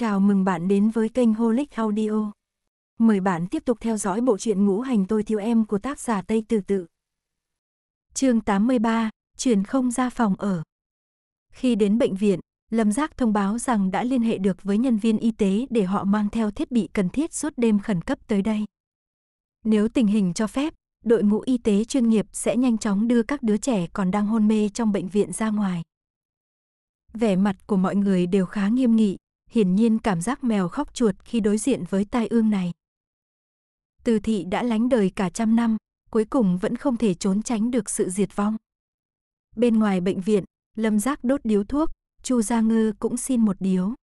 Chào mừng bạn đến với kênh Holic Audio. Mời bạn tiếp tục theo dõi bộ truyện ngũ hành tôi thiếu em của tác giả Tây Từ Tự. chương 83, chuyển không ra phòng ở. Khi đến bệnh viện, Lâm Giác thông báo rằng đã liên hệ được với nhân viên y tế để họ mang theo thiết bị cần thiết suốt đêm khẩn cấp tới đây. Nếu tình hình cho phép, đội ngũ y tế chuyên nghiệp sẽ nhanh chóng đưa các đứa trẻ còn đang hôn mê trong bệnh viện ra ngoài. Vẻ mặt của mọi người đều khá nghiêm nghị, hiển nhiên cảm giác mèo khóc chuột khi đối diện với tai ương này. Từ thị đã lánh đời cả trăm năm, cuối cùng vẫn không thể trốn tránh được sự diệt vong. Bên ngoài bệnh viện, Lâm Giác đốt điếu thuốc, Chu Gia Ngư cũng xin một điếu.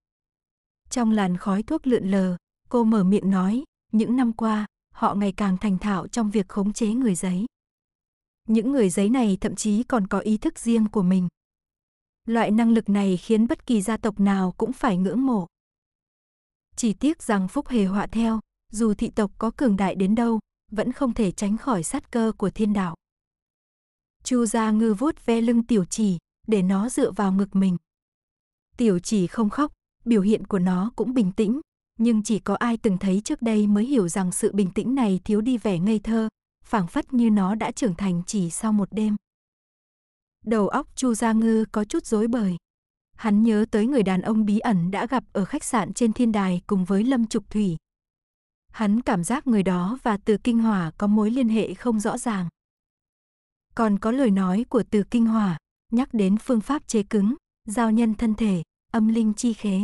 Trong làn khói thuốc lượn lờ, cô mở miệng nói, những năm qua, họ ngày càng thành thạo trong việc khống chế người giấy. Những người giấy này thậm chí còn có ý thức riêng của mình. Loại năng lực này khiến bất kỳ gia tộc nào cũng phải ngưỡng mộ. Chỉ tiếc rằng phúc hề họa theo, dù thị tộc có cường đại đến đâu, vẫn không thể tránh khỏi sát cơ của thiên đạo. Chu Gia Ngư vuốt ve lưng Tiểu Chỉ, để nó dựa vào ngực mình. Tiểu Chỉ không khóc, biểu hiện của nó cũng bình tĩnh, nhưng chỉ có ai từng thấy trước đây mới hiểu rằng sự bình tĩnh này thiếu đi vẻ ngây thơ, phảng phất như nó đã trưởng thành chỉ sau một đêm. Đầu óc Chu Gia Ngư có chút rối bời. Hắn nhớ tới người đàn ông bí ẩn đã gặp ở khách sạn trên thiên đài cùng với Lâm Trục Thủy. Hắn cảm giác người đó và Từ Kinh Hòa có mối liên hệ không rõ ràng. Còn có lời nói của Từ Kinh Hòa, nhắc đến phương pháp chế cứng, giao nhân thân thể, âm linh chi khế.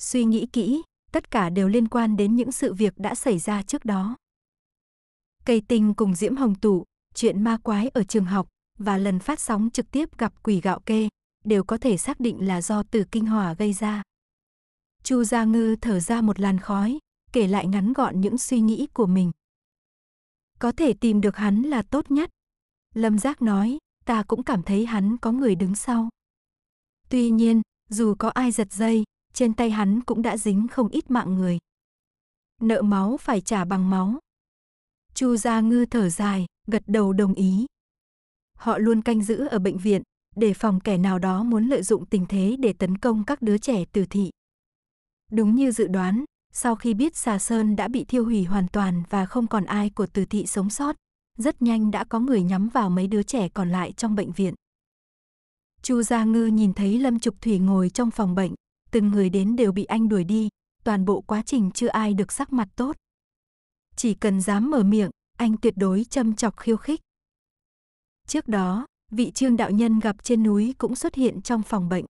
Suy nghĩ kỹ, tất cả đều liên quan đến những sự việc đã xảy ra trước đó. Cây tinh cùng Diễm Hồng Tụ, chuyện ma quái ở trường học, và lần phát sóng trực tiếp gặp quỷ gạo kê đều có thể xác định là do từ kinh hỏa gây ra. Chu Gia Ngư thở ra một làn khói, kể lại ngắn gọn những suy nghĩ của mình. Có thể tìm được hắn là tốt nhất. Lâm Giác nói, ta cũng cảm thấy hắn có người đứng sau. Tuy nhiên, dù có ai giật dây, trên tay hắn cũng đã dính không ít mạng người. Nợ máu phải trả bằng máu. Chu Gia Ngư thở dài, gật đầu đồng ý. Họ luôn canh giữ ở bệnh viện, để phòng kẻ nào đó muốn lợi dụng tình thế để tấn công các đứa trẻ từ thị. Đúng như dự đoán, sau khi biết xà sơn đã bị thiêu hủy hoàn toàn và không còn ai của từ thị sống sót, rất nhanh đã có người nhắm vào mấy đứa trẻ còn lại trong bệnh viện. Chu Gia Ngư nhìn thấy Lâm Trục Thủy ngồi trong phòng bệnh, từng người đến đều bị anh đuổi đi, toàn bộ quá trình chưa ai được sắc mặt tốt. Chỉ cần dám mở miệng, anh tuyệt đối châm chọc khiêu khích. Trước đó, vị trương đạo nhân gặp trên núi cũng xuất hiện trong phòng bệnh.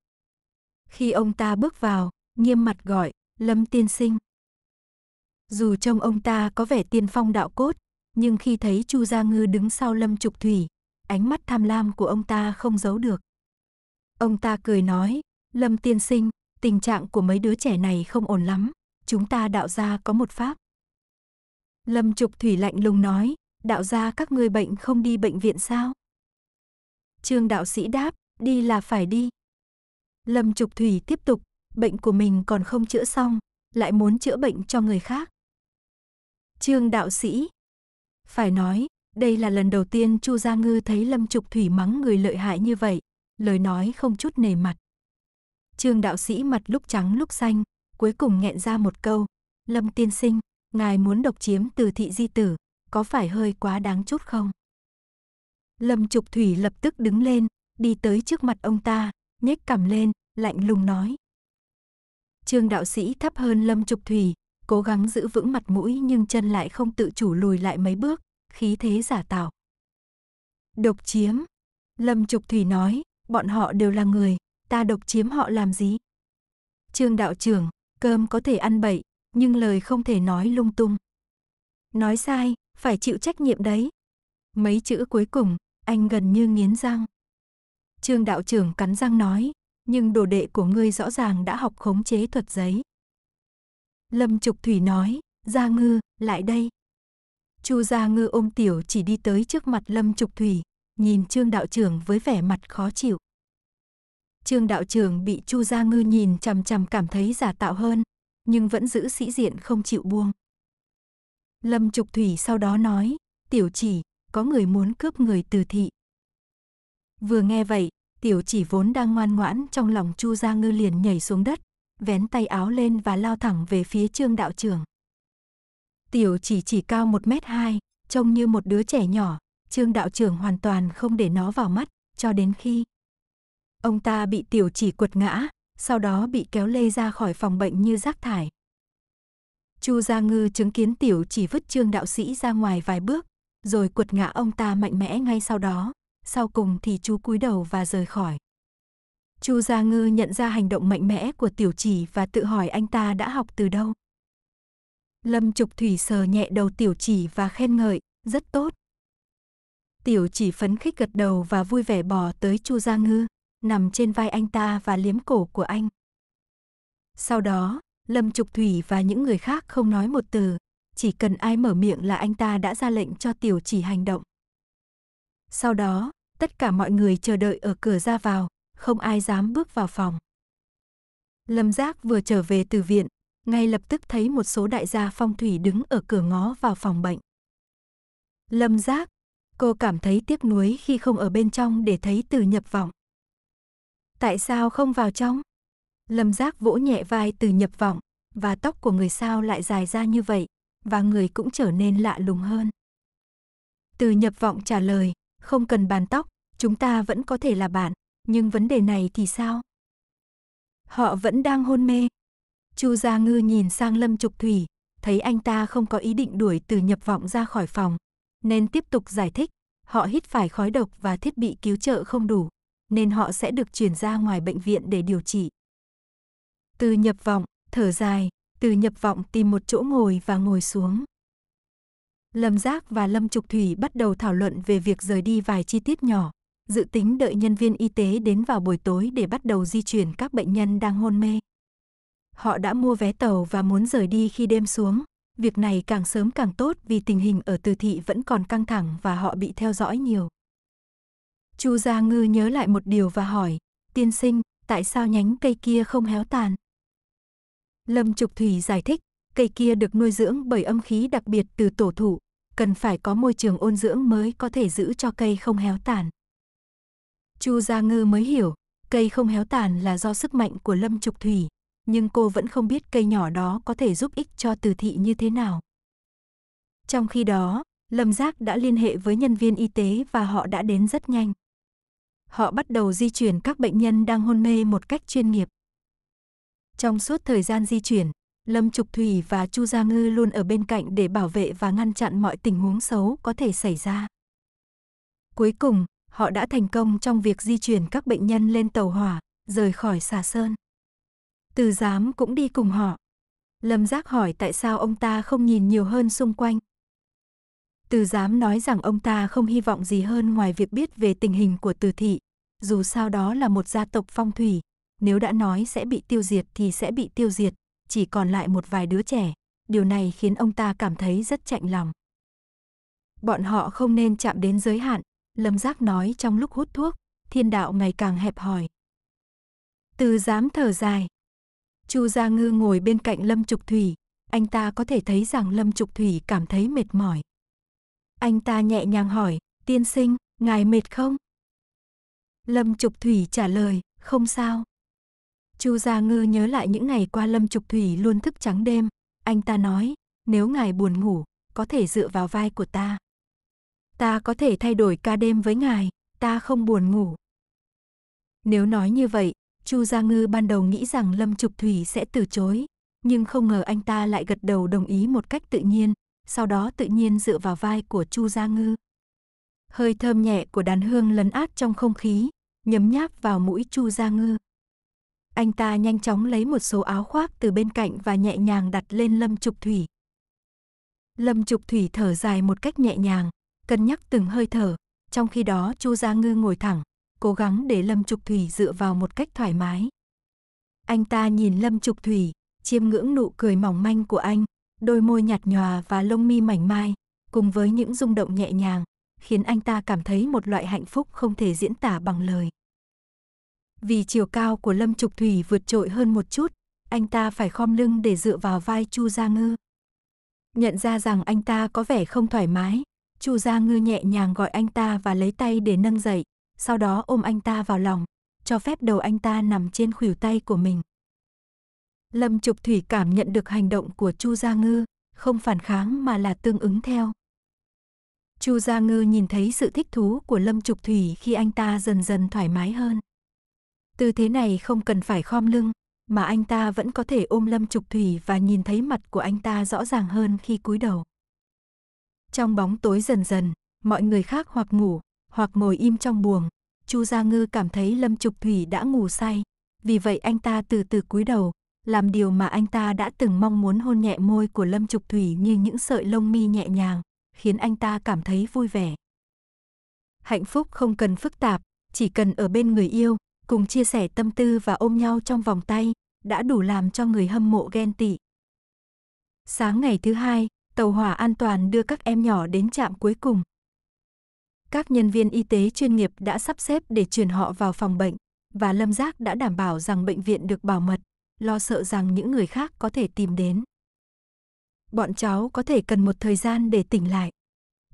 Khi ông ta bước vào, nghiêm mặt gọi, Lâm tiên sinh. Dù trông ông ta có vẻ tiên phong đạo cốt, nhưng khi thấy Chu Gia Ngư đứng sau Lâm Trục Thủy, ánh mắt tham lam của ông ta không giấu được. Ông ta cười nói, Lâm tiên sinh, tình trạng của mấy đứa trẻ này không ổn lắm, chúng ta đạo gia có một pháp. Lâm Trục Thủy lạnh lùng nói, đạo gia các ngươi bệnh không đi bệnh viện sao? Trương đạo sĩ đáp, đi là phải đi. Lâm Trục Thủy tiếp tục, bệnh của mình còn không chữa xong, lại muốn chữa bệnh cho người khác. Trương đạo sĩ. Phải nói, đây là lần đầu tiên Chu Gia Ngư thấy Lâm Trục Thủy mắng người lợi hại như vậy, lời nói không chút nề mặt. Trương đạo sĩ mặt lúc trắng lúc xanh, cuối cùng nghẹn ra một câu, "Lâm tiên sinh, ngài muốn độc chiếm từ thị di tử, có phải hơi quá đáng chút không?" Lâm Trục Thủy lập tức đứng lên, đi tới trước mặt ông ta, nhếch cằm lên, lạnh lùng nói. Trương đạo sĩ thấp hơn Lâm Trục Thủy, cố gắng giữ vững mặt mũi nhưng chân lại không tự chủ lùi lại mấy bước, khí thế giả tạo. Độc chiếm. Lâm Trục Thủy nói, bọn họ đều là người, ta độc chiếm họ làm gì? Trương đạo trưởng, cơm có thể ăn bậy, nhưng lời không thể nói lung tung. Nói sai, phải chịu trách nhiệm đấy. Mấy chữ cuối cùng, anh gần như nghiến răng. Trương đạo trưởng cắn răng nói, nhưng đồ đệ của ngươi rõ ràng đã học khống chế thuật giấy. Lâm Trục Thủy nói, Gia Ngư, lại đây. Chu Gia Ngư ôm tiểu chỉ đi tới trước mặt Lâm Trục Thủy, nhìn Trương đạo trưởng với vẻ mặt khó chịu. Trương đạo trưởng bị Chu Gia Ngư nhìn chằm chằm cảm thấy giả tạo hơn, nhưng vẫn giữ sĩ diện không chịu buông. Lâm Trục Thủy sau đó nói, tiểu chỉ, có người muốn cướp người từ thị. Vừa nghe vậy, tiểu chỉ vốn đang ngoan ngoãn trong lòng Chu Gia Ngư liền nhảy xuống đất, vén tay áo lên và lao thẳng về phía trương đạo trưởng. Tiểu chỉ chỉ cao 1 mét 2, trông như một đứa trẻ nhỏ, trương đạo trưởng hoàn toàn không để nó vào mắt, cho đến khi ông ta bị tiểu chỉ quật ngã, sau đó bị kéo lê ra khỏi phòng bệnh như rác thải. Chu Gia Ngư chứng kiến tiểu chỉ vứt trương đạo sĩ ra ngoài vài bước, rồi quật ngã ông ta mạnh mẽ ngay sau đó, sau cùng thì chú cúi đầu và rời khỏi. Chu Gia Ngư nhận ra hành động mạnh mẽ của Tiểu Chỉ và tự hỏi anh ta đã học từ đâu. Lâm Trục Thủy sờ nhẹ đầu Tiểu Chỉ và khen ngợi, rất tốt. Tiểu Chỉ phấn khích gật đầu và vui vẻ bò tới Chu Gia Ngư, nằm trên vai anh ta và liếm cổ của anh. Sau đó, Lâm Trục Thủy và những người khác không nói một từ, chỉ cần ai mở miệng là anh ta đã ra lệnh cho tiểu chỉ hành động. Sau đó, tất cả mọi người chờ đợi ở cửa ra vào, không ai dám bước vào phòng. Lâm Giác vừa trở về từ viện, ngay lập tức thấy một số đại gia phong thủy đứng ở cửa ngó vào phòng bệnh. Lâm Giác, cô cảm thấy tiếc nuối khi không ở bên trong để thấy từ nhập vọng. Tại sao không vào trong? Lâm Giác vỗ nhẹ vai từ nhập vọng, và tóc của người sao lại dài ra như vậy, và người cũng trở nên lạ lùng hơn. Từ nhập vọng trả lời, không cần bàn tóc, chúng ta vẫn có thể là bạn, nhưng vấn đề này thì sao? Họ vẫn đang hôn mê. Chu Gia Ngư nhìn sang Lâm Trục Thủy, thấy anh ta không có ý định đuổi từ nhập vọng ra khỏi phòng, nên tiếp tục giải thích, họ hít phải khói độc và thiết bị cứu trợ không đủ, nên họ sẽ được chuyển ra ngoài bệnh viện để điều trị. Từ nhập vọng, thở dài, từ nhập vọng tìm một chỗ ngồi và ngồi xuống. Lâm Giác và Lâm Trục Thủy bắt đầu thảo luận về việc rời đi vài chi tiết nhỏ, dự tính đợi nhân viên y tế đến vào buổi tối để bắt đầu di chuyển các bệnh nhân đang hôn mê. Họ đã mua vé tàu và muốn rời đi khi đêm xuống, việc này càng sớm càng tốt vì tình hình ở từ thị vẫn còn căng thẳng và họ bị theo dõi nhiều. Chu Gia Ngư nhớ lại một điều và hỏi, tiên sinh, tại sao nhánh cây kia không héo tàn? Lâm Trục Thủy giải thích, cây kia được nuôi dưỡng bởi âm khí đặc biệt từ tổ thụ, cần phải có môi trường ôn dưỡng mới có thể giữ cho cây không héo tàn. Chu Gia Ngư mới hiểu, cây không héo tàn là do sức mạnh của Lâm Trục Thủy, nhưng cô vẫn không biết cây nhỏ đó có thể giúp ích cho Từ thị như thế nào. Trong khi đó, Lâm Giác đã liên hệ với nhân viên y tế và họ đã đến rất nhanh. Họ bắt đầu di chuyển các bệnh nhân đang hôn mê một cách chuyên nghiệp. Trong suốt thời gian di chuyển, Lâm Trục Thủy và Chu Gia Ngư luôn ở bên cạnh để bảo vệ và ngăn chặn mọi tình huống xấu có thể xảy ra. Cuối cùng, họ đã thành công trong việc di chuyển các bệnh nhân lên tàu hỏa, rời khỏi xà sơn. Từ giám cũng đi cùng họ. Lâm Giác hỏi tại sao ông ta không nhìn nhiều hơn xung quanh. Từ giám nói rằng ông ta không hy vọng gì hơn ngoài việc biết về tình hình của từ thị, dù sao đó là một gia tộc phong thủy, nếu đã nói sẽ bị tiêu diệt thì sẽ bị tiêu diệt, chỉ còn lại một vài đứa trẻ, điều này khiến ông ta cảm thấy rất chạnh lòng. Bọn họ không nên chạm đến giới hạn, Lâm Giác nói trong lúc hút thuốc, thiên đạo ngày càng hẹp hòi. Từ dám thở dài. Chu Gia Ngư ngồi bên cạnh Lâm Trục Thủy, anh ta có thể thấy rằng Lâm Trục Thủy cảm thấy mệt mỏi. Anh ta nhẹ nhàng hỏi, tiên sinh, ngài mệt không? Lâm Trục Thủy trả lời, không sao. Chu Gia Ngư nhớ lại những ngày qua Lâm Trục Thủy luôn thức trắng đêm, anh ta nói, nếu ngài buồn ngủ, có thể dựa vào vai của ta. Ta có thể thay đổi ca đêm với ngài, ta không buồn ngủ. Nếu nói như vậy, Chu Gia Ngư ban đầu nghĩ rằng Lâm Trục Thủy sẽ từ chối, nhưng không ngờ anh ta lại gật đầu đồng ý một cách tự nhiên, sau đó tự nhiên dựa vào vai của Chu Gia Ngư. Hơi thơm nhẹ của đàn hương lấn át trong không khí, nhấm nháp vào mũi Chu Gia Ngư. Anh ta nhanh chóng lấy một số áo khoác từ bên cạnh và nhẹ nhàng đặt lên Lâm Trục Thủy. Lâm Trục Thủy thở dài một cách nhẹ nhàng, cân nhắc từng hơi thở, trong khi đó Chu Gia Ngư ngồi thẳng, cố gắng để Lâm Trục Thủy dựa vào một cách thoải mái. Anh ta nhìn Lâm Trục Thủy, chiêm ngưỡng nụ cười mỏng manh của anh, đôi môi nhạt nhòa và lông mi mảnh mai, cùng với những rung động nhẹ nhàng, khiến anh ta cảm thấy một loại hạnh phúc không thể diễn tả bằng lời. Vì chiều cao của Lâm Trục Thủy vượt trội hơn một chút, anh ta phải khom lưng để dựa vào vai Chu Gia Ngư. Nhận ra rằng anh ta có vẻ không thoải mái, Chu Gia Ngư nhẹ nhàng gọi anh ta và lấy tay để nâng dậy, sau đó ôm anh ta vào lòng, cho phép đầu anh ta nằm trên khuỷu tay của mình. Lâm Trục Thủy cảm nhận được hành động của Chu Gia Ngư, không phản kháng mà là tương ứng theo. Chu Gia Ngư nhìn thấy sự thích thú của Lâm Trục Thủy khi anh ta dần dần thoải mái hơn. Tư thế này không cần phải khom lưng, mà anh ta vẫn có thể ôm Lâm Trục Thủy và nhìn thấy mặt của anh ta rõ ràng hơn khi cúi đầu. Trong bóng tối dần dần, mọi người khác hoặc ngủ, hoặc ngồi im trong buồng, Chu Gia Ngư cảm thấy Lâm Trục Thủy đã ngủ say, vì vậy anh ta từ từ cúi đầu, làm điều mà anh ta đã từng mong muốn hôn nhẹ môi của Lâm Trục Thủy như những sợi lông mi nhẹ nhàng, khiến anh ta cảm thấy vui vẻ. Hạnh phúc không cần phức tạp, chỉ cần ở bên người yêu, cùng chia sẻ tâm tư và ôm nhau trong vòng tay, đã đủ làm cho người hâm mộ ghen tị. Sáng ngày thứ hai, tàu hỏa an toàn đưa các em nhỏ đến trạm cuối cùng. Các nhân viên y tế chuyên nghiệp đã sắp xếp để chuyển họ vào phòng bệnh và Lâm Giác đã đảm bảo rằng bệnh viện được bảo mật, lo sợ rằng những người khác có thể tìm đến. Bọn cháu có thể cần một thời gian để tỉnh lại.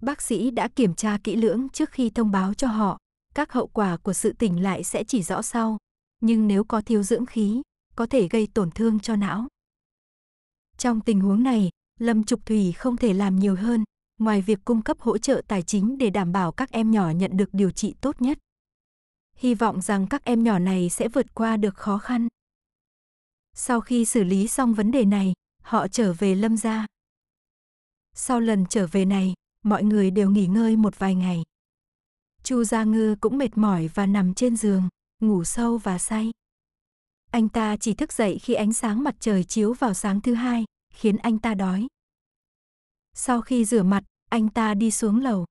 Bác sĩ đã kiểm tra kỹ lưỡng trước khi thông báo cho họ các hậu quả của sự tỉnh lại sẽ chỉ rõ sau. Nhưng nếu có thiếu dưỡng khí, có thể gây tổn thương cho não. Trong tình huống này, Lâm Trục Thủy không thể làm nhiều hơn, ngoài việc cung cấp hỗ trợ tài chính để đảm bảo các em nhỏ nhận được điều trị tốt nhất. Hy vọng rằng các em nhỏ này sẽ vượt qua được khó khăn. Sau khi xử lý xong vấn đề này, họ trở về Lâm gia. Sau lần trở về này, mọi người đều nghỉ ngơi một vài ngày. Chu Gia Ngư cũng mệt mỏi và nằm trên giường, ngủ sâu và say. Anh ta chỉ thức dậy khi ánh sáng mặt trời chiếu vào sáng thứ hai, khiến anh ta đói. Sau khi rửa mặt, anh ta đi xuống lầu.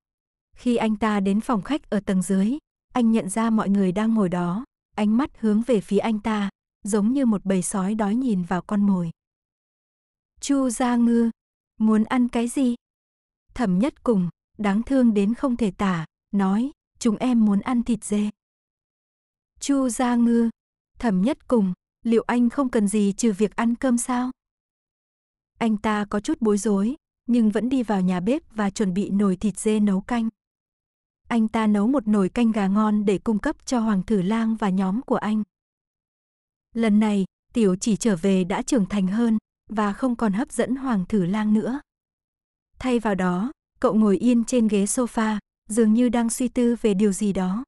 Khi anh ta đến phòng khách ở tầng dưới, anh nhận ra mọi người đang ngồi đó, ánh mắt hướng về phía anh ta, giống như một bầy sói đói nhìn vào con mồi. Chu Gia Ngư, muốn ăn cái gì? Thẩm nhất cùng, đáng thương đến không thể tả, nói, chúng em muốn ăn thịt dê. Chu Gia Ngư, thẩm nhất cùng, liệu anh không cần gì trừ việc ăn cơm sao? Anh ta có chút bối rối, nhưng vẫn đi vào nhà bếp và chuẩn bị nồi thịt dê nấu canh. Anh ta nấu một nồi canh gà ngon để cung cấp cho Hoàng Thử Lang và nhóm của anh. Lần này, Tiểu chỉ trở về đã trưởng thành hơn và không còn hấp dẫn Hoàng Thử Lang nữa. Thay vào đó, cậu ngồi yên trên ghế sofa, dường như đang suy tư về điều gì đó.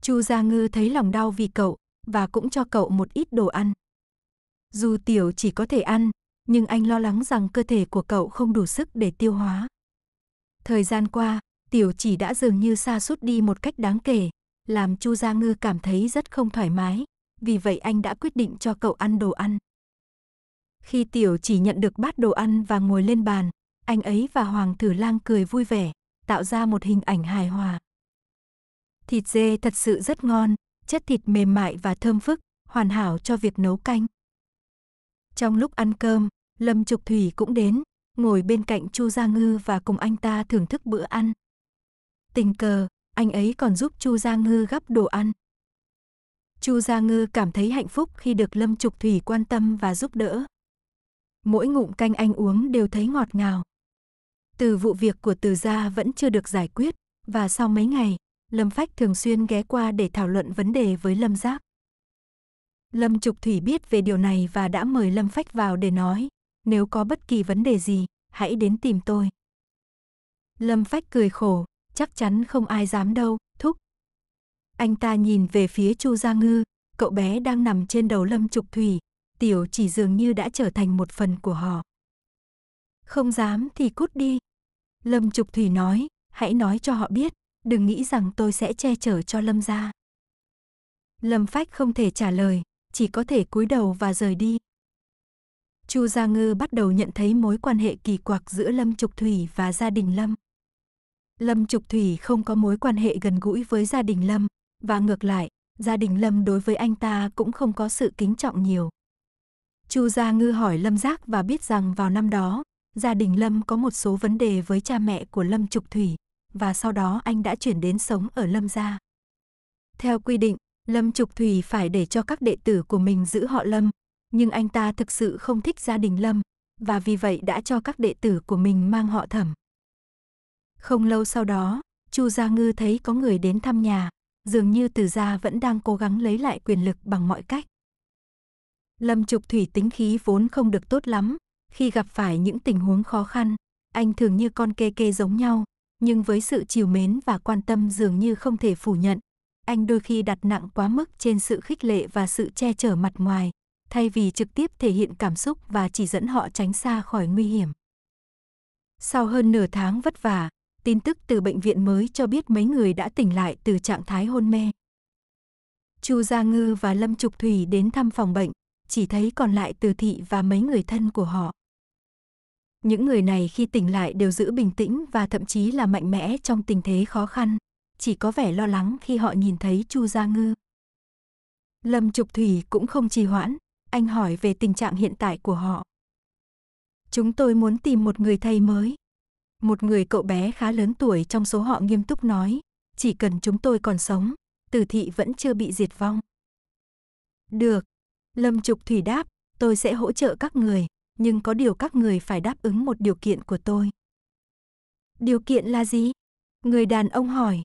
Chu Gia Ngư thấy lòng đau vì cậu và cũng cho cậu một ít đồ ăn. Dù tiểu chỉ có thể ăn, nhưng anh lo lắng rằng cơ thể của cậu không đủ sức để tiêu hóa. Thời gian qua, tiểu chỉ đã dường như xa suốt đi một cách đáng kể, làm Chu Gia Ngư cảm thấy rất không thoải mái, vì vậy anh đã quyết định cho cậu ăn đồ ăn. Khi tiểu chỉ nhận được bát đồ ăn và ngồi lên bàn, anh ấy và Hoàng Thử Lang cười vui vẻ, tạo ra một hình ảnh hài hòa. Thịt dê thật sự rất ngon, chất thịt mềm mại và thơm phức, hoàn hảo cho việc nấu canh. Trong lúc ăn cơm, Lâm Trục Thủy cũng đến, ngồi bên cạnh Chu Gia Ngư và cùng anh ta thưởng thức bữa ăn. Tình cờ, anh ấy còn giúp Chu Gia Ngư gắp đồ ăn. Chu Gia Ngư cảm thấy hạnh phúc khi được Lâm Trục Thủy quan tâm và giúp đỡ. Mỗi ngụm canh anh uống đều thấy ngọt ngào. Từ vụ việc của Từ gia vẫn chưa được giải quyết và sau mấy ngày, Lâm Phách thường xuyên ghé qua để thảo luận vấn đề với Lâm Giác. Lâm Trục Thủy biết về điều này và đã mời Lâm Phách vào để nói, nếu có bất kỳ vấn đề gì, hãy đến tìm tôi. Lâm Phách cười khổ, chắc chắn không ai dám đâu, thúc. Anh ta nhìn về phía Chu Gia Ngư, cậu bé đang nằm trên đầu Lâm Trục Thủy, tiểu chỉ dường như đã trở thành một phần của họ. Không dám thì cút đi, Lâm Trục Thủy nói, hãy nói cho họ biết, đừng nghĩ rằng tôi sẽ che chở cho Lâm gia. Lâm Phách không thể trả lời, chỉ có thể cúi đầu và rời đi. Chu Gia Ngư bắt đầu nhận thấy mối quan hệ kỳ quặc giữa Lâm Trục Thủy và gia đình Lâm. Lâm Trục Thủy không có mối quan hệ gần gũi với gia đình Lâm, và ngược lại, gia đình Lâm đối với anh ta cũng không có sự kính trọng nhiều. Chu Gia Ngư hỏi Lâm Giác và biết rằng vào năm đó, gia đình Lâm có một số vấn đề với cha mẹ của Lâm Trục Thủy, và sau đó anh đã chuyển đến sống ở Lâm gia. Theo quy định, Lâm Trục Thủy phải để cho các đệ tử của mình giữ họ Lâm, nhưng anh ta thực sự không thích gia đình Lâm, và vì vậy đã cho các đệ tử của mình mang họ Thẩm. Không lâu sau đó, Chu Gia Ngư thấy có người đến thăm nhà, dường như Từ gia vẫn đang cố gắng lấy lại quyền lực bằng mọi cách. Lâm Trục Thủy tính khí vốn không được tốt lắm, khi gặp phải những tình huống khó khăn, anh thường như con kê kê giống nhau, nhưng với sự chiều mến và quan tâm dường như không thể phủ nhận. Anh đôi khi đặt nặng quá mức trên sự khích lệ và sự che chở mặt ngoài, thay vì trực tiếp thể hiện cảm xúc và chỉ dẫn họ tránh xa khỏi nguy hiểm. Sau hơn nửa tháng vất vả, tin tức từ bệnh viện mới cho biết mấy người đã tỉnh lại từ trạng thái hôn mê. Chu Gia Ngư và Lâm Trục Thủy đến thăm phòng bệnh, chỉ thấy còn lại Từ Thị và mấy người thân của họ. Những người này khi tỉnh lại đều giữ bình tĩnh và thậm chí là mạnh mẽ trong tình thế khó khăn, chỉ có vẻ lo lắng khi họ nhìn thấy Chu Gia Ngư. Lâm Trục Thủy cũng không trì hoãn, anh hỏi về tình trạng hiện tại của họ. Chúng tôi muốn tìm một người thầy mới. Một người cậu bé khá lớn tuổi trong số họ nghiêm túc nói, chỉ cần chúng tôi còn sống, tử thị vẫn chưa bị diệt vong. Được, Lâm Trục Thủy đáp, tôi sẽ hỗ trợ các người nhưng có điều các người phải đáp ứng một điều kiện của tôi. Điều kiện là gì? Người đàn ông hỏi.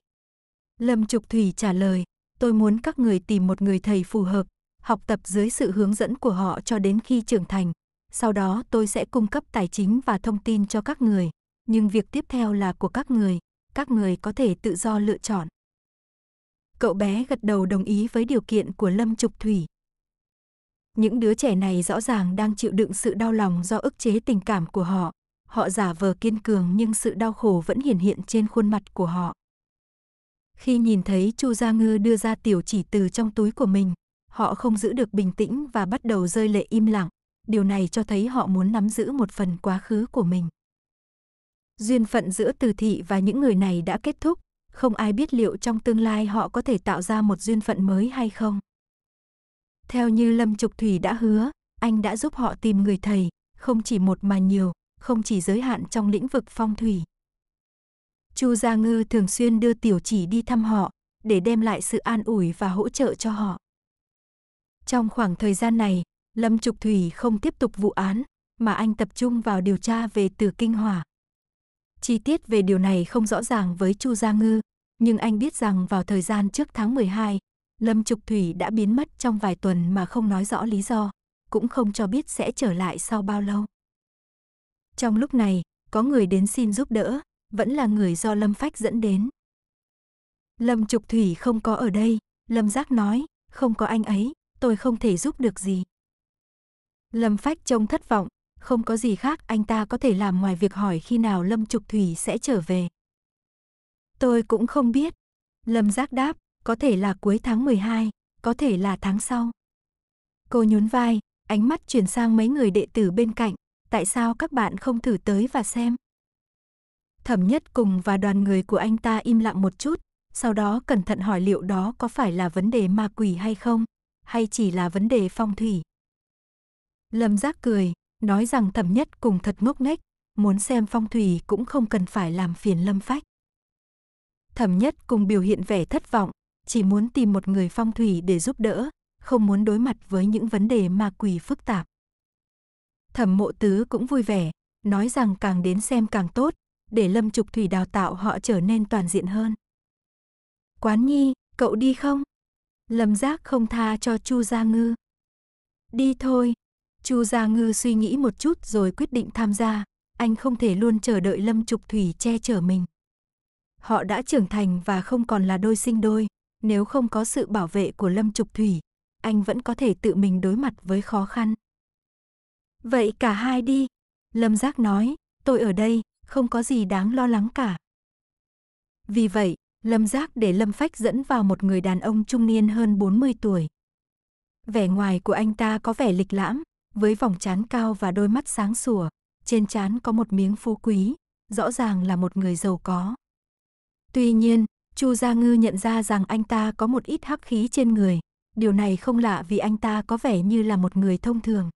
Lâm Trục Thủy trả lời, tôi muốn các người tìm một người thầy phù hợp, học tập dưới sự hướng dẫn của họ cho đến khi trưởng thành. Sau đó tôi sẽ cung cấp tài chính và thông tin cho các người, nhưng việc tiếp theo là của các người, các người có thể tự do lựa chọn. Cậu bé gật đầu đồng ý với điều kiện của Lâm Trục Thủy. Những đứa trẻ này rõ ràng đang chịu đựng sự đau lòng do ức chế tình cảm của họ. Họ giả vờ kiên cường nhưng sự đau khổ vẫn hiển hiện trên khuôn mặt của họ. Khi nhìn thấy Chu Gia Ngư đưa ra tiểu chỉ từ trong túi của mình, họ không giữ được bình tĩnh và bắt đầu rơi lệ im lặng. Điều này cho thấy họ muốn nắm giữ một phần quá khứ của mình. Duyên phận giữa Từ Thị và những người này đã kết thúc, không ai biết liệu trong tương lai họ có thể tạo ra một duyên phận mới hay không. Theo như Lâm Trục Thủy đã hứa, anh đã giúp họ tìm người thầy, không chỉ một mà nhiều, không chỉ giới hạn trong lĩnh vực phong thủy. Chu Gia Ngư thường xuyên đưa Tiểu Chỉ đi thăm họ, để đem lại sự an ủi và hỗ trợ cho họ. Trong khoảng thời gian này, Lâm Trục Thủy không tiếp tục vụ án, mà anh tập trung vào điều tra về Từ Kinh Hòa. Chi tiết về điều này không rõ ràng với Chu Gia Ngư, nhưng anh biết rằng vào thời gian trước tháng 12, Lâm Trục Thủy đã biến mất trong vài tuần mà không nói rõ lý do, cũng không cho biết sẽ trở lại sau bao lâu. Trong lúc này, có người đến xin giúp đỡ, vẫn là người do Lâm Phách dẫn đến. Lâm Trục Thủy không có ở đây, Lâm Giác nói, không có anh ấy, tôi không thể giúp được gì. Lâm Phách trông thất vọng, không có gì khác anh ta có thể làm ngoài việc hỏi khi nào Lâm Trục Thủy sẽ trở về. Tôi cũng không biết. Lâm Giác đáp, có thể là cuối tháng 12, có thể là tháng sau. Cô nhún vai, ánh mắt chuyển sang mấy người đệ tử bên cạnh, tại sao các bạn không thử tới và xem? Thẩm nhất cùng và đoàn người của anh ta im lặng một chút, sau đó cẩn thận hỏi liệu đó có phải là vấn đề ma quỷ hay không, hay chỉ là vấn đề phong thủy. Lâm giác cười, nói rằng thẩm nhất cùng thật ngốc nghếch, muốn xem phong thủy cũng không cần phải làm phiền lâm phách. Thẩm nhất cùng biểu hiện vẻ thất vọng, chỉ muốn tìm một người phong thủy để giúp đỡ, không muốn đối mặt với những vấn đề ma quỷ phức tạp. Thẩm mộ tứ cũng vui vẻ, nói rằng càng đến xem càng tốt, để Lâm Trục Thủy đào tạo họ trở nên toàn diện hơn. Quán Nhi, cậu đi không? Lâm Giác không tha cho Chu Gia Ngư. Đi thôi. Chu Gia Ngư suy nghĩ một chút rồi quyết định tham gia, anh không thể luôn chờ đợi Lâm Trục Thủy che chở mình. Họ đã trưởng thành và không còn là đôi sinh đôi. Nếu không có sự bảo vệ của Lâm Trục Thủy, anh vẫn có thể tự mình đối mặt với khó khăn. Vậy cả hai đi. Lâm Giác nói, tôi ở đây, không có gì đáng lo lắng cả. Vì vậy, Lâm Giác để Lâm Phách dẫn vào một người đàn ông trung niên hơn 40 tuổi. Vẻ ngoài của anh ta có vẻ lịch lãm, với vòng trán cao và đôi mắt sáng sủa, trên trán có một miếng phú quý, rõ ràng là một người giàu có. Tuy nhiên, Chu Gia Ngư nhận ra rằng anh ta có một ít hắc khí trên người. Điều này không lạ vì anh ta có vẻ như là một người thông thường.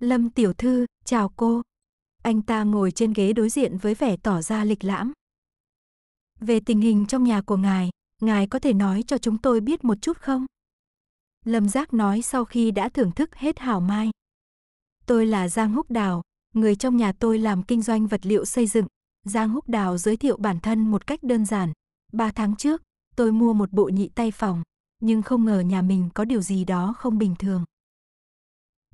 Lâm tiểu thư, chào cô. Anh ta ngồi trên ghế đối diện với vẻ tỏ ra lịch lãm. Về tình hình trong nhà của ngài, ngài có thể nói cho chúng tôi biết một chút không? Lâm Giác nói sau khi đã thưởng thức hết hảo mai. Tôi là Giang Húc Đào, người trong nhà tôi làm kinh doanh vật liệu xây dựng. Giang Húc Đào giới thiệu bản thân một cách đơn giản, Ba tháng trước, tôi mua một bộ nhị tay phòng, nhưng không ngờ nhà mình có điều gì đó không bình thường.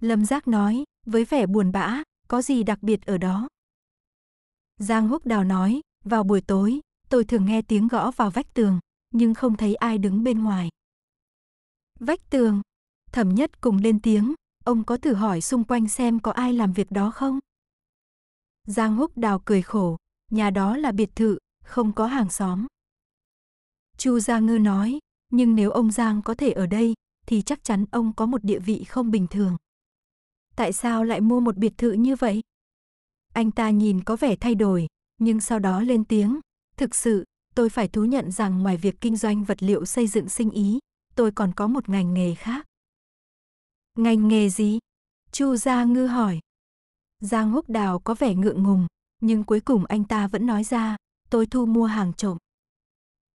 Lâm Giác nói, với vẻ buồn bã, có gì đặc biệt ở đó. Giang Húc Đào nói, vào buổi tối, tôi thường nghe tiếng gõ vào vách tường, nhưng không thấy ai đứng bên ngoài. Vách tường, thẩm nhất cùng lên tiếng, ông có thử hỏi xung quanh xem có ai làm việc đó không? Giang Húc Đào cười khổ, nhà đó là biệt thự, không có hàng xóm. Chu Gia Ngư nói, nhưng nếu ông Giang có thể ở đây, thì chắc chắn ông có một địa vị không bình thường. Tại sao lại mua một biệt thự như vậy? Anh ta nhìn có vẻ thay đổi, nhưng sau đó lên tiếng, thực sự, tôi phải thú nhận rằng ngoài việc kinh doanh vật liệu xây dựng sinh ý, tôi còn có một ngành nghề khác. Ngành nghề gì? Chu Gia Ngư hỏi. Giang Húc Đào có vẻ ngượng ngùng, nhưng cuối cùng anh ta vẫn nói ra, tôi thu mua hàng trộm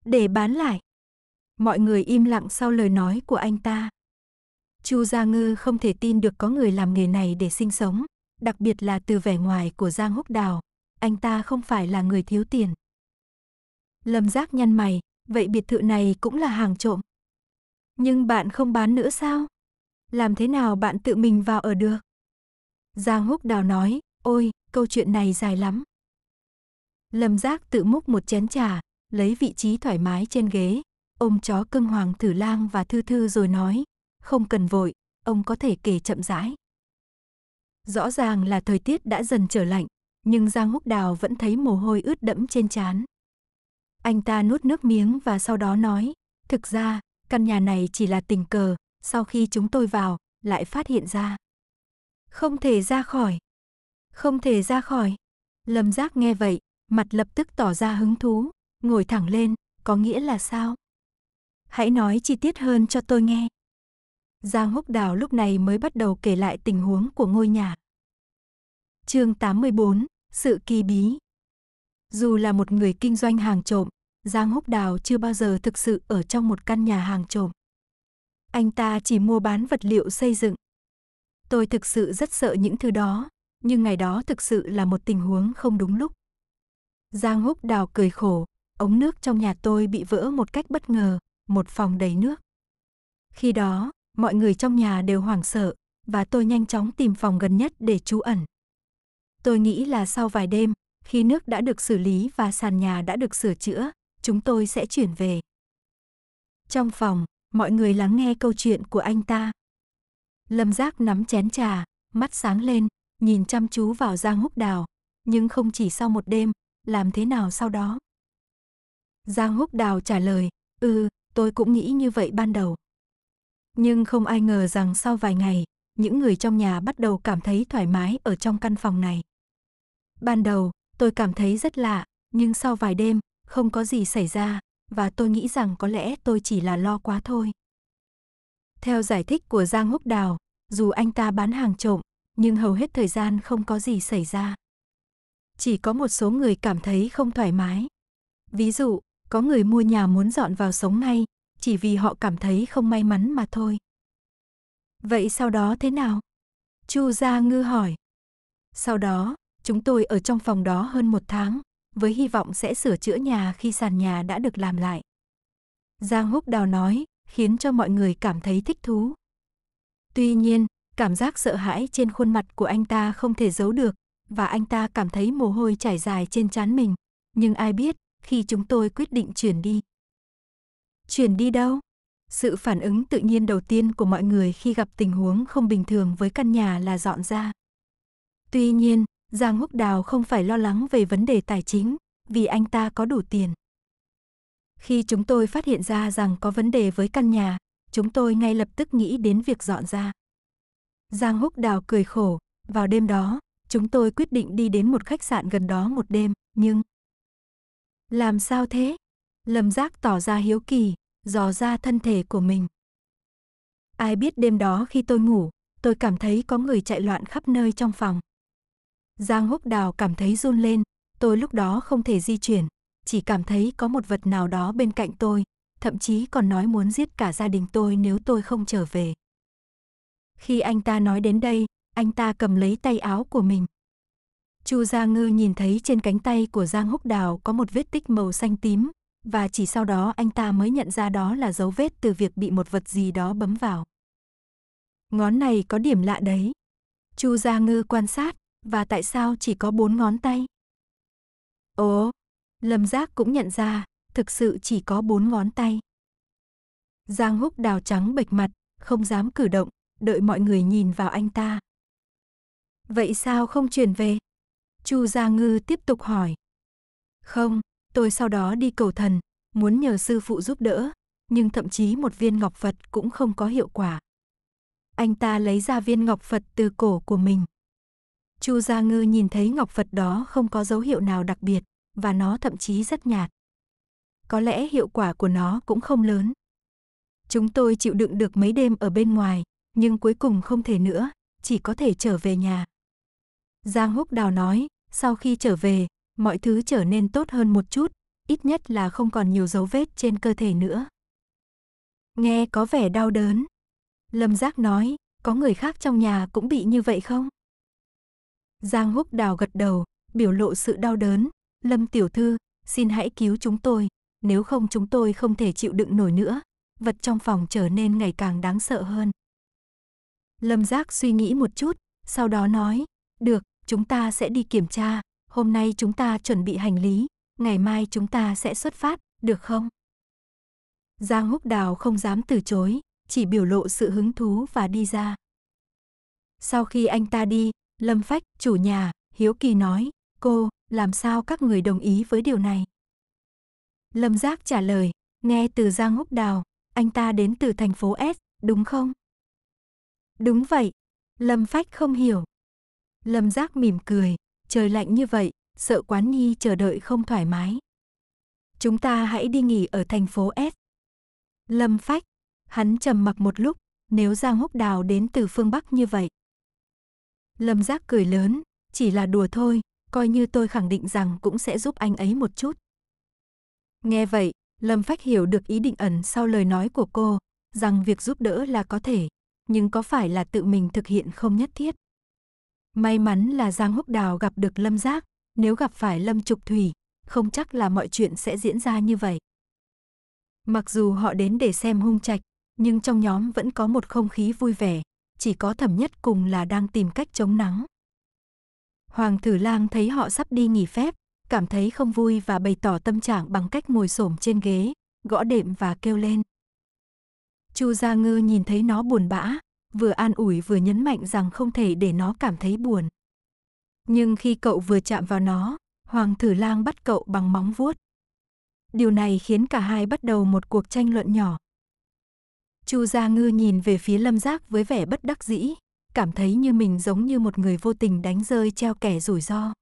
để bán lại. Mọi người im lặng sau lời nói của anh ta. Chu Gia Ngư không thể tin được có người làm nghề này để sinh sống, đặc biệt là từ vẻ ngoài của Giang Húc Đào, anh ta không phải là người thiếu tiền. Lâm Giác nhăn mày, vậy biệt thự này cũng là hàng trộm. Nhưng bạn không bán nữa sao? Làm thế nào bạn tự mình vào ở được? Giang Húc Đào nói, ôi, câu chuyện này dài lắm. Lâm Giác tự múc một chén trà, lấy vị trí thoải mái trên ghế, ông chó cưng Hoàng Thử Lang và Thư Thư rồi nói, không cần vội, ông có thể kể chậm rãi. Rõ ràng là thời tiết đã dần trở lạnh, nhưng Giang Húc Đào vẫn thấy mồ hôi ướt đẫm trên trán. Anh ta nuốt nước miếng và sau đó nói, thực ra, căn nhà này chỉ là tình cờ, sau khi chúng tôi vào, lại phát hiện ra. Không thể ra khỏi. Không thể ra khỏi. Lâm Giác nghe vậy, mặt lập tức tỏ ra hứng thú. Ngồi thẳng lên, có nghĩa là sao? Hãy nói chi tiết hơn cho tôi nghe. Giang Húc Đào lúc này mới bắt đầu kể lại tình huống của ngôi nhà. Chương 84, sự kỳ bí. Dù là một người kinh doanh hàng trộm, Giang Húc Đào chưa bao giờ thực sự ở trong một căn nhà hàng trộm. Anh ta chỉ mua bán vật liệu xây dựng. Tôi thực sự rất sợ những thứ đó, nhưng ngày đó thực sự là một tình huống không đúng lúc. Giang Húc Đào cười khổ, ống nước trong nhà tôi bị vỡ một cách bất ngờ, một phòng đầy nước. Khi đó, mọi người trong nhà đều hoảng sợ và tôi nhanh chóng tìm phòng gần nhất để trú ẩn. Tôi nghĩ là sau vài đêm, khi nước đã được xử lý và sàn nhà đã được sửa chữa, chúng tôi sẽ chuyển về. Trong phòng, mọi người lắng nghe câu chuyện của anh ta. Lâm Giác nắm chén trà, mắt sáng lên, nhìn chăm chú vào Giang Húc Đào, nhưng không chỉ sau một đêm, làm thế nào sau đó? Giang Húc Đào trả lời, ừ, tôi cũng nghĩ như vậy ban đầu. Nhưng không ai ngờ rằng sau vài ngày, những người trong nhà bắt đầu cảm thấy thoải mái ở trong căn phòng này. Ban đầu, tôi cảm thấy rất lạ, nhưng sau vài đêm, không có gì xảy ra, và tôi nghĩ rằng có lẽ tôi chỉ là lo quá thôi. Theo giải thích của Giang Húc Đào, dù anh ta bán hàng trộm, nhưng hầu hết thời gian không có gì xảy ra. Chỉ có một số người cảm thấy không thoải mái. Ví dụ, có người mua nhà muốn dọn vào sống ngay, chỉ vì họ cảm thấy không may mắn mà thôi. Vậy sau đó thế nào? Chu Gia Ngư hỏi. Sau đó, chúng tôi ở trong phòng đó hơn một tháng, với hy vọng sẽ sửa chữa nhà khi sàn nhà đã được làm lại. Giang Húc Đào nói, khiến cho mọi người cảm thấy thích thú. Tuy nhiên, cảm giác sợ hãi trên khuôn mặt của anh ta không thể giấu được, và anh ta cảm thấy mồ hôi chảy dài trên trán mình. Nhưng ai biết, khi chúng tôi quyết định chuyển đi. Chuyển đi đâu? Sự phản ứng tự nhiên đầu tiên của mọi người khi gặp tình huống không bình thường với căn nhà là dọn ra. Tuy nhiên, Giang Húc Đào không phải lo lắng về vấn đề tài chính, vì anh ta có đủ tiền. Khi chúng tôi phát hiện ra rằng có vấn đề với căn nhà, chúng tôi ngay lập tức nghĩ đến việc dọn ra. Giang Húc Đào cười khổ, vào đêm đó, chúng tôi quyết định đi đến một khách sạn gần đó một đêm, nhưng làm sao thế? Lâm Giác tỏ ra hiếu kỳ, dò ra thân thể của mình. Ai biết đêm đó khi tôi ngủ, tôi cảm thấy có người chạy loạn khắp nơi trong phòng. Giang húc đào cảm thấy run lên, tôi lúc đó không thể di chuyển, chỉ cảm thấy có một vật nào đó bên cạnh tôi, thậm chí còn nói muốn giết cả gia đình tôi nếu tôi không trở về. Khi anh ta nói đến đây, anh ta cầm lấy tay áo của mình. Chu Gia Ngư nhìn thấy trên cánh tay của Giang Húc Đào có một vết tích màu xanh tím, và chỉ sau đó anh ta mới nhận ra đó là dấu vết từ việc bị một vật gì đó bấm vào. Ngón này có điểm lạ đấy. Chu Gia Ngư quan sát, và tại sao chỉ có bốn ngón tay? Ồ, Lâm Giác cũng nhận ra, thực sự chỉ có bốn ngón tay. Giang Húc Đào trắng bệch mặt, không dám cử động, đợi mọi người nhìn vào anh ta. Vậy sao không truyền về? Chu Gia Ngư tiếp tục hỏi. Không, tôi sau đó đi cầu thần, muốn nhờ sư phụ giúp đỡ, nhưng thậm chí một viên ngọc Phật cũng không có hiệu quả. Anh ta lấy ra viên ngọc Phật từ cổ của mình. Chu Gia Ngư nhìn thấy ngọc Phật đó không có dấu hiệu nào đặc biệt, và nó thậm chí rất nhạt. Có lẽ hiệu quả của nó cũng không lớn. Chúng tôi chịu đựng được mấy đêm ở bên ngoài, nhưng cuối cùng không thể nữa, chỉ có thể trở về nhà. Giang Húc Đào nói, sau khi trở về, mọi thứ trở nên tốt hơn một chút, ít nhất là không còn nhiều dấu vết trên cơ thể nữa. Nghe có vẻ đau đớn. Lâm Giác nói, có người khác trong nhà cũng bị như vậy không? Giang Húc Đào gật đầu, biểu lộ sự đau đớn. Lâm Tiểu Thư, xin hãy cứu chúng tôi, nếu không chúng tôi không thể chịu đựng nổi nữa. Vật trong phòng trở nên ngày càng đáng sợ hơn. Lâm Giác suy nghĩ một chút, sau đó nói, được, chúng ta sẽ đi kiểm tra. Hôm nay chúng ta chuẩn bị hành lý, ngày mai chúng ta sẽ xuất phát, được không? Giang Húc Đào không dám từ chối, chỉ biểu lộ sự hứng thú và đi ra. Sau khi anh ta đi, Lâm Phách, chủ nhà, hiếu kỳ nói, cô, làm sao các người đồng ý với điều này? Lâm Giác trả lời, nghe từ Giang Húc Đào, anh ta đến từ thành phố S, đúng không? Đúng vậy, Lâm Phách không hiểu, Lâm Giác mỉm cười, trời lạnh như vậy, sợ quán nhi chờ đợi không thoải mái. Chúng ta hãy đi nghỉ ở thành phố S. Lâm Phách, hắn trầm mặc một lúc, nếu Giang Húc Đào đến từ phương Bắc như vậy. Lâm Giác cười lớn, chỉ là đùa thôi, coi như tôi khẳng định rằng cũng sẽ giúp anh ấy một chút. Nghe vậy, Lâm Phách hiểu được ý định ẩn sau lời nói của cô, rằng việc giúp đỡ là có thể, nhưng có phải là tự mình thực hiện không nhất thiết. May mắn là Giang Húc Đào gặp được Lâm Giác, nếu gặp phải Lâm Trục Thủy, không chắc là mọi chuyện sẽ diễn ra như vậy. Mặc dù họ đến để xem hung trạch, nhưng trong nhóm vẫn có một không khí vui vẻ, chỉ có thẩm nhất cùng là đang tìm cách chống nắng. Hoàng Thử Lang thấy họ sắp đi nghỉ phép, cảm thấy không vui và bày tỏ tâm trạng bằng cách ngồi xổm trên ghế, gõ đệm và kêu lên. Chu Gia Ngư nhìn thấy nó buồn bã, vừa an ủi vừa nhấn mạnh rằng không thể để nó cảm thấy buồn. Nhưng khi cậu vừa chạm vào nó, Hoàng Thử Lang bắt cậu bằng móng vuốt. Điều này khiến cả hai bắt đầu một cuộc tranh luận nhỏ. Chu Gia Ngư nhìn về phía Lâm Giác với vẻ bất đắc dĩ, cảm thấy như mình giống như một người vô tình đánh rơi treo kẻ rủi ro.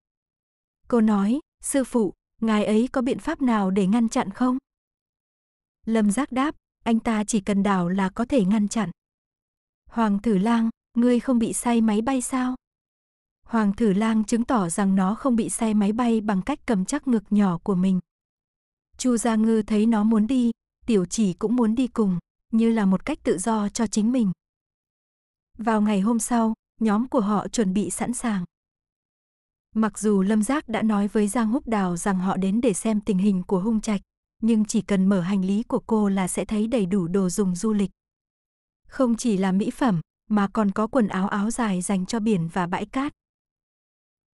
Cô nói, sư phụ, ngài ấy có biện pháp nào để ngăn chặn không? Lâm Giác đáp, anh ta chỉ cần đào là có thể ngăn chặn. Hoàng tử lang, ngươi không bị say máy bay sao? Hoàng tử lang chứng tỏ rằng nó không bị say máy bay bằng cách cầm chắc ngực nhỏ của mình. Chu Gia Ngư thấy nó muốn đi, tiểu chỉ cũng muốn đi cùng, như là một cách tự do cho chính mình. Vào ngày hôm sau, nhóm của họ chuẩn bị sẵn sàng. Mặc dù Lâm Giác đã nói với Giang Húc Đào rằng họ đến để xem tình hình của hung trạch, nhưng chỉ cần mở hành lý của cô là sẽ thấy đầy đủ đồ dùng du lịch. Không chỉ là mỹ phẩm, mà còn có quần áo áo dài dành cho biển và bãi cát.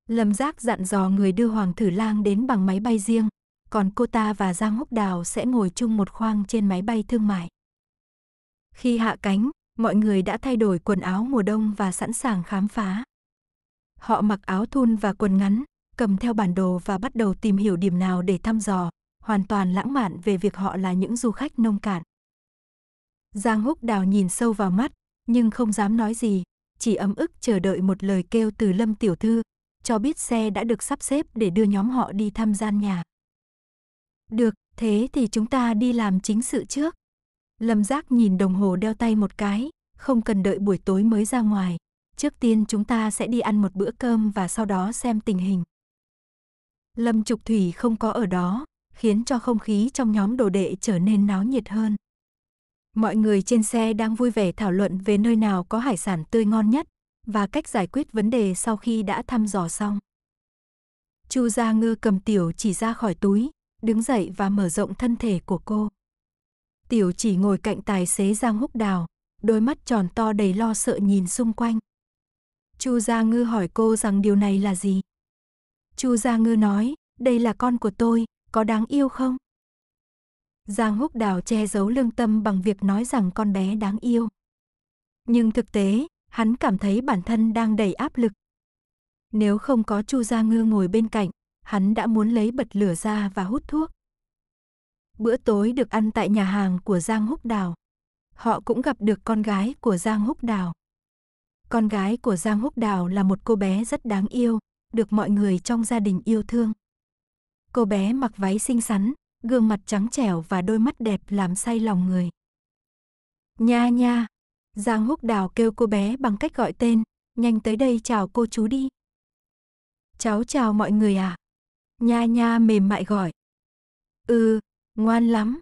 Lâm Giác dặn dò người đưa Hoàng Thử Lang đến bằng máy bay riêng, còn cô ta và Giang Húc Đào sẽ ngồi chung một khoang trên máy bay thương mại. Khi hạ cánh, mọi người đã thay đổi quần áo mùa đông và sẵn sàng khám phá. Họ mặc áo thun và quần ngắn, cầm theo bản đồ và bắt đầu tìm hiểu điểm nào để thăm dò, hoàn toàn lãng mạn về việc họ là những du khách nông cạn. Giang Húc Đào nhìn sâu vào mắt, nhưng không dám nói gì, chỉ ấm ức chờ đợi một lời kêu từ Lâm tiểu thư, cho biết xe đã được sắp xếp để đưa nhóm họ đi thăm gian nhà. Được, thế thì chúng ta đi làm chính sự trước. Lâm Giác nhìn đồng hồ đeo tay một cái, không cần đợi buổi tối mới ra ngoài. Trước tiên chúng ta sẽ đi ăn một bữa cơm và sau đó xem tình hình. Lâm Trục Thủy không có ở đó, khiến cho không khí trong nhóm đồ đệ trở nên náo nhiệt hơn. Mọi người trên xe đang vui vẻ thảo luận về nơi nào có hải sản tươi ngon nhất và cách giải quyết vấn đề sau khi đã thăm dò xong. Chu Gia Ngư cầm tiểu chỉ ra khỏi túi, đứng dậy và mở rộng thân thể của cô. Tiểu chỉ ngồi cạnh tài xế Giang Húc Đào, đôi mắt tròn to đầy lo sợ nhìn xung quanh. Chu Gia Ngư hỏi cô rằng điều này là gì? Chu Gia Ngư nói, đây là con của tôi, có đáng yêu không? Giang Húc Đào che giấu lương tâm bằng việc nói rằng con bé đáng yêu. Nhưng thực tế, hắn cảm thấy bản thân đang đầy áp lực. Nếu không có Chu Gia Ngư ngồi bên cạnh, hắn đã muốn lấy bật lửa ra và hút thuốc. Bữa tối được ăn tại nhà hàng của Giang Húc Đào. Họ cũng gặp được con gái của Giang Húc Đào. Con gái của Giang Húc Đào là một cô bé rất đáng yêu, được mọi người trong gia đình yêu thương. Cô bé mặc váy xinh xắn, gương mặt trắng trẻo và đôi mắt đẹp làm say lòng người. Nha nha, Giang Húc Đào kêu cô bé bằng cách gọi tên, nhanh tới đây chào cô chú đi. Cháu chào mọi người à? Nha nha mềm mại gọi. Ừ, ngoan lắm.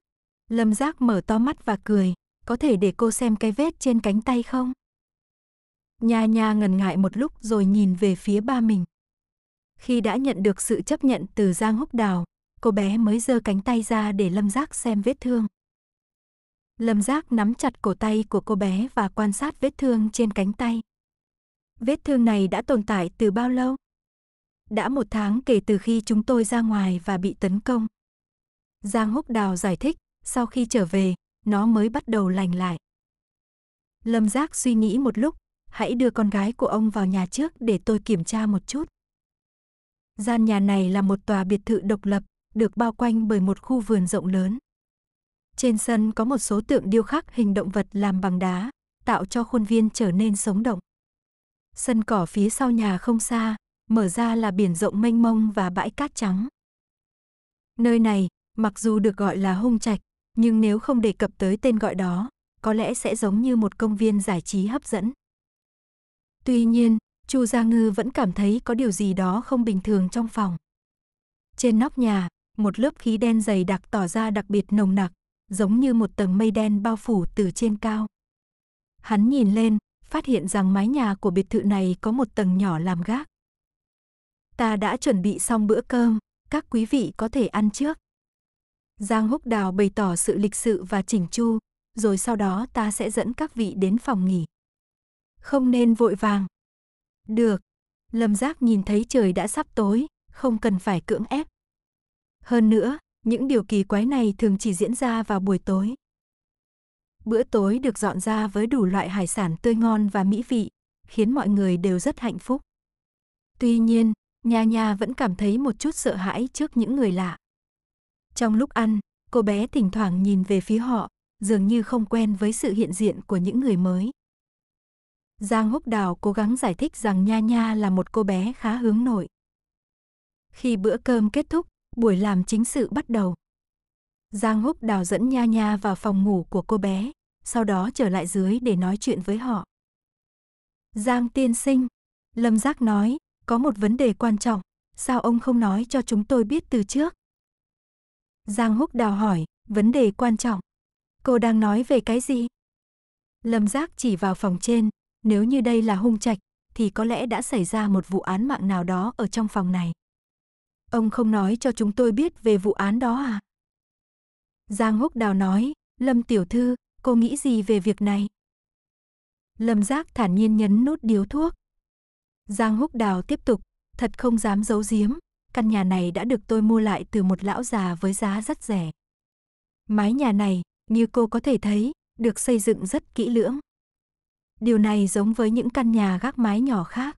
Lâm Giác mở to mắt và cười, có thể để cô xem cái vết trên cánh tay không? Nha nha ngần ngại một lúc rồi nhìn về phía ba mình. Khi đã nhận được sự chấp nhận từ Giang Húc Đào, cô bé mới giơ cánh tay ra để Lâm Giác xem vết thương. Lâm Giác nắm chặt cổ tay của cô bé và quan sát vết thương trên cánh tay. Vết thương này đã tồn tại từ bao lâu? Đã một tháng kể từ khi chúng tôi ra ngoài và bị tấn công. Giang Húc Đào giải thích, sau khi trở về, nó mới bắt đầu lành lại. Lâm Giác suy nghĩ một lúc, hãy đưa con gái của ông vào nhà trước để tôi kiểm tra một chút. Gian nhà này là một tòa biệt thự độc lập, được bao quanh bởi một khu vườn rộng lớn. Trên sân có một số tượng điêu khắc hình động vật làm bằng đá, tạo cho khuôn viên trở nên sống động. Sân cỏ phía sau nhà không xa, mở ra là biển rộng mênh mông và bãi cát trắng. Nơi này, mặc dù được gọi là hung trạch, nhưng nếu không đề cập tới tên gọi đó, có lẽ sẽ giống như một công viên giải trí hấp dẫn. Tuy nhiên, Chu Gia Ngư vẫn cảm thấy có điều gì đó không bình thường trong phòng. Trên nóc nhà, một lớp khí đen dày đặc tỏ ra đặc biệt nồng nặc, giống như một tầng mây đen bao phủ từ trên cao. Hắn nhìn lên, phát hiện rằng mái nhà của biệt thự này có một tầng nhỏ làm gác. Ta đã chuẩn bị xong bữa cơm, các quý vị có thể ăn trước. Giang Húc Đào bày tỏ sự lịch sự và chỉnh chu, rồi sau đó ta sẽ dẫn các vị đến phòng nghỉ. Không nên vội vàng. Được. Lâm Giác nhìn thấy trời đã sắp tối, không cần phải cưỡng ép. Hơn nữa, những điều kỳ quái này thường chỉ diễn ra vào buổi tối. Bữa tối được dọn ra với đủ loại hải sản tươi ngon và mỹ vị, khiến mọi người đều rất hạnh phúc. Tuy nhiên, Nha Nha vẫn cảm thấy một chút sợ hãi trước những người lạ. Trong lúc ăn, cô bé thỉnh thoảng nhìn về phía họ, dường như không quen với sự hiện diện của những người mới. Giang Húc Đào cố gắng giải thích rằng Nha Nha là một cô bé khá hướng nội. Khi bữa cơm kết thúc, buổi làm chính sự bắt đầu. Giang Húc Đào dẫn Nha Nha vào phòng ngủ của cô bé, sau đó trở lại dưới để nói chuyện với họ. Giang tiên sinh, Lâm Giác nói, có một vấn đề quan trọng, sao ông không nói cho chúng tôi biết từ trước? Giang Húc Đào hỏi, vấn đề quan trọng. Cô đang nói về cái gì? Lâm Giác chỉ vào phòng trên, nếu như đây là hung trạch, thì có lẽ đã xảy ra một vụ án mạng nào đó ở trong phòng này. Ông không nói cho chúng tôi biết về vụ án đó à? Giang Húc Đào nói, Lâm Tiểu Thư, cô nghĩ gì về việc này? Lâm Giác thản nhiên nhấn nút điếu thuốc. Giang Húc Đào tiếp tục, thật không dám giấu giếm, căn nhà này đã được tôi mua lại từ một lão già với giá rất rẻ. Mái nhà này, như cô có thể thấy, được xây dựng rất kỹ lưỡng. Điều này giống với những căn nhà gác mái nhỏ khác.